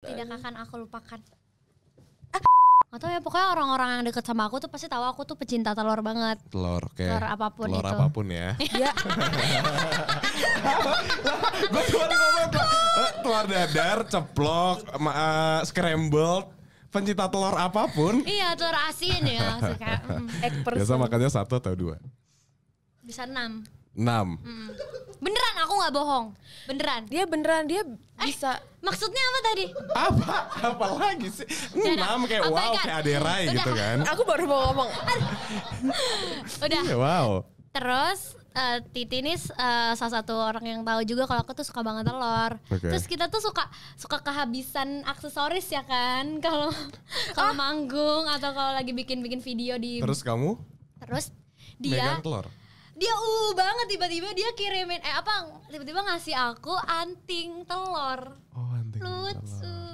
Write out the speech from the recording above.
tidak akan aku lupakan atau ah, ya pokoknya orang-orang yang deket sama aku tuh pasti tahu aku tuh pecinta telur banget telur okay. telur apapun telur itu apapun ya iya gue cuma ngomong eh, telur dadar ceplok uh, scrambled pencinta telur apapun iya telur asin ya suka mm. biasa makannya satu atau dua bisa enam enam mm nggak bohong beneran dia beneran dia eh, bisa maksudnya apa tadi apa apa lagi sih nama kayak apa wow kan? kayak aderai udah. gitu kan aku baru mau ngomong udah yeah, wow terus Uh, Titi ini uh, salah satu orang yang tahu juga kalau aku tuh suka banget telur. Okay. Terus kita tuh suka suka kehabisan aksesoris ya kan kalau kalau ah. manggung atau kalau lagi bikin-bikin video di Terus kamu? Terus dia megang telur dia uh banget tiba-tiba dia kirimin eh apa tiba-tiba ngasih aku anting telur. Oh, anting. Lucu.